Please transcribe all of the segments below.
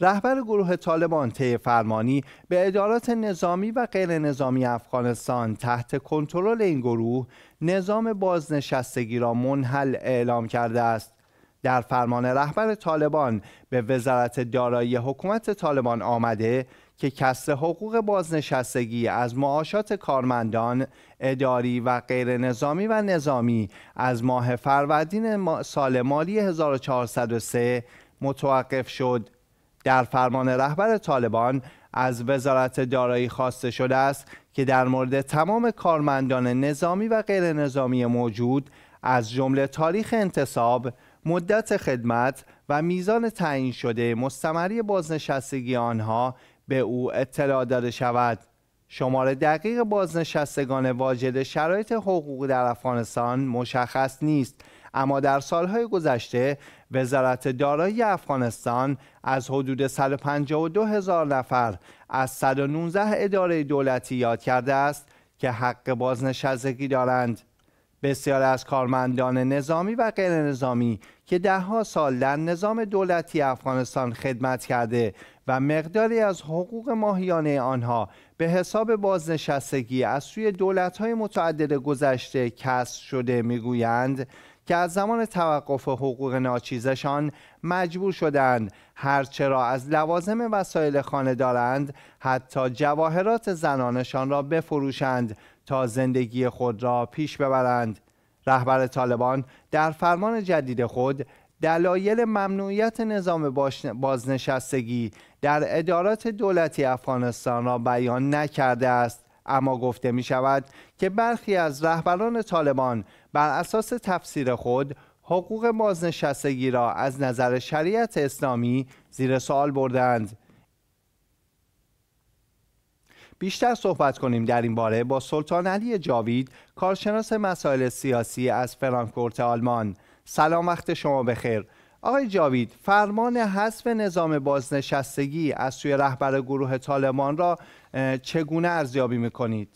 رهبر گروه طالبان طی فرمانی به ادارات نظامی و غیر نظامی افغانستان تحت کنترل این گروه نظام بازنشستگی را منحل اعلام کرده است در فرمان رهبر طالبان به وزارت دارایی حکومت طالبان آمده که کسر حقوق بازنشستگی از معاشات کارمندان اداری و غیر نظامی و نظامی از ماه فروردین سال مالی 1403 متوقف شد در فرمان رهبر طالبان از وزارت دارایی خواسته شده است که در مورد تمام کارمندان نظامی و غیر نظامی موجود از جمله تاریخ انتصاب، مدت خدمت و میزان تعیین شده مستمری بازنشستگی آنها به او اطلاع داده شود. شمار دقیق بازنشستگان واجد شرایط حقوق در افغانستان مشخص نیست اما در سالهای گذشته وزارت دارایی افغانستان از حدود 152 هزار نفر از 119 اداره دولتی یاد کرده است که حق بازنشستگی دارند. بسیار از کارمندان نظامی و غیر نظامی که دهها سال در نظام دولتی افغانستان خدمت کرده و مقداری از حقوق ماهیانه آنها به حساب بازنشستگی از سوی دولت‌های متعدد گذشته کسب شده میگویند که از زمان توقف حقوق ناچیزشان مجبور شدند هرچه را از لوازم وسایل خانه دارند حتی جواهرات زنانشان را بفروشند تا زندگی خود را پیش ببرند رهبر طالبان در فرمان جدید خود دلایل ممنوعیت نظام بازنشستگی در ادارات دولتی افغانستان را بیان نکرده است اما گفته می شود که برخی از رهبران طالبان بر اساس تفسیر خود حقوق بازنشستگی را از نظر شریعت اسلامی زیر سوال بردند بیشتر صحبت کنیم در این باره با سلطان علی جاوید کارشناس مسائل سیاسی از فرانکفورت آلمان سلام وقت شما بخیر آقای جاوید فرمان حذف نظام بازنشستگی از سوی رهبر گروه طالبان را چگونه ارزیابی میکنید؟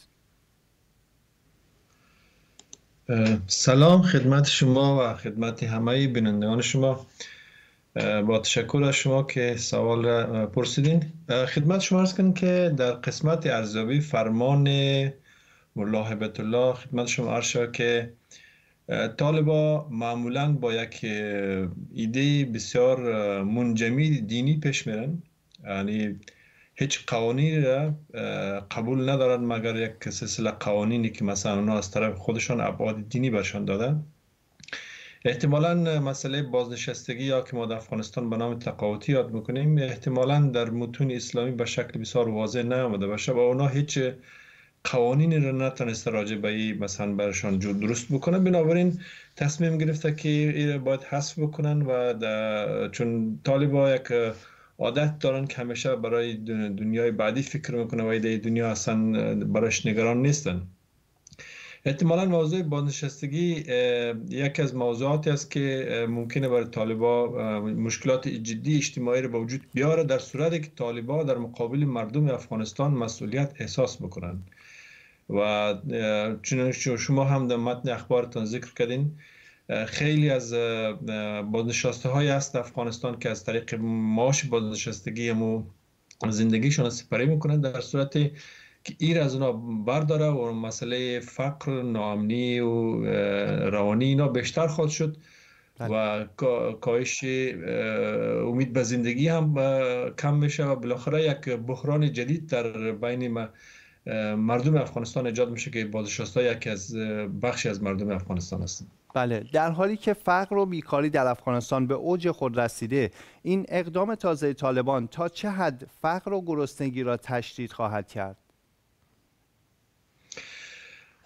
سلام خدمت شما و خدمت همه بینندگان شما با تشکر از شما که سوال را پرسیدین خدمت شما ارز که در قسمت ارزیابی فرمان ملاحبت الله خدمت شما عرض که طالبا معمولا با یک ایده بسیار منجمی دینی پیش میرن یعنی هیچ قوانین را قبول ندارن مگر یک سلسله قوانینی که مثلا اونا از طرف خودشان ابعاد دینی برشان دادن احتمالا مسئله بازنشستگی یا که ما در افغانستان به نام تقاوتی یاد میکنیم احتمالا در متون اسلامی به شکل بسیار واضح نیامده باشه و اونا هیچ قوانینی را نتونسته راجع به این مثلا برشان جو درست بکنه بنابراین تصمیم گرفته که این باید حذف بکنن و چون طالبا یک عادت دارن که همیشه برای دنیای بعدی فکر میکنه و ایده دنیا اصلا براش نگران نیستن احتمالا موضوع بازنشستگی یکی از موضوعاتی است که ممکنه برای طالبا مشکلات جدی اجتماعی رو وجود بیاره در صورتی که طالبا در مقابل مردم افغانستان مسئولیت احساس بکنن. و چون شما هم در متن اخبارتان ذکر کردین خیلی از بازنشسته های هست افغانستان که از طریق ماش بازنشستگی مو زندگیشان سپری میکنن در صورت که ایر از اونا برداره و مسئله فقر ناامنی و روانی اینا بیشتر خواد شد بله. و کاهش امید به زندگی هم کم میشه و بالاخره یک بحران جدید در بین ما مردم افغانستان ایجاد میشه که بازنشسته یکی از بخشی از مردم افغانستان هستند بله در حالی که فقر و بیکاری در افغانستان به اوج خود رسیده این اقدام تازه طالبان تا چه حد فقر و گرسنگی را تشدید خواهد کرد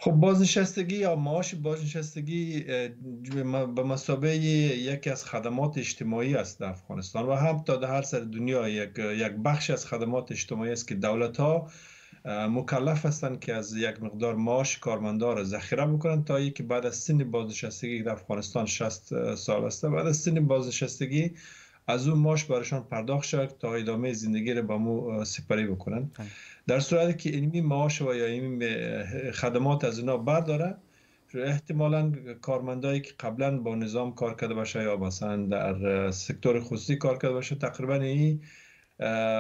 خب بازنشستگی یا معاش بازنشستگی به مسابقه یکی از خدمات اجتماعی است در افغانستان و هم تا در هر سر دنیا یک بخش از خدمات اجتماعی است که دولت ها مکلف هستند که از یک مقدار معاش کارمندار را ذخیره بکنن تا که بعد از سن بازنشستگی در افغانستان 60 سال است بعد از سن بازنشستگی از اون ماش برایشان پرداخت شد تا ادامه زندگی را با مو سپری بکنن در صورتی که اینمی معاش و یا این خدمات از اینا برداره احتمالا کارمندایی که قبلا با نظام کار کرده باشه یا مثلا در سکتور خصوصی کار کرده باشه تقریبا این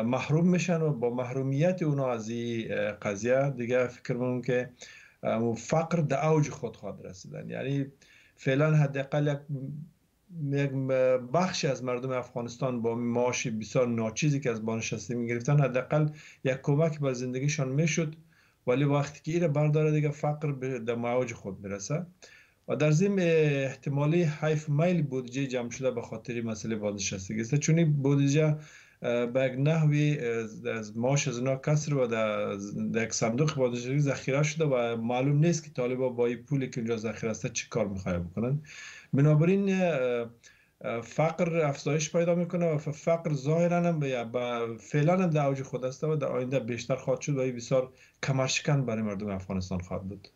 محروم میشن و با محرومیت اونا از این قضیه دیگه فکر میکنم که فقر در اوج خود خواهد رسیدن یعنی فعلا حداقل یک بخشی از مردم افغانستان با معاش بسیار ناچیزی که از بانشستی می گرفتن حداقل یک کمک به زندگیشان میشد ولی وقتی که ایره برداره دیگه فقر به معاج خود میرسه و در ضمن احتمالی حیف میل بودجه جمع شده به خاطر مسئله بازنشستگی است چون بودجه به نحوی از ماش از اونا کسر و در یک صندوق بازنشستگی ذخیره شده و معلوم نیست که طالبا با این پولی که اینجا ذخیره است چه کار میخواه بکنن بنابراین فقر افزایش پیدا میکنه و فقر ظاهرا هم به فعلا هم در اوج خود است و در آینده بیشتر خواهد شد و این بسیار کمرشکن برای مردم افغانستان خواهد بود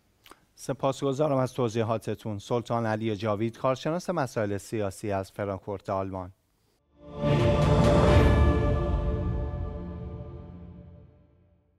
سپاسگزارم از توضیحاتتون سلطان علی جاوید کارشناس مسائل سیاسی از فرانکفورت آلمان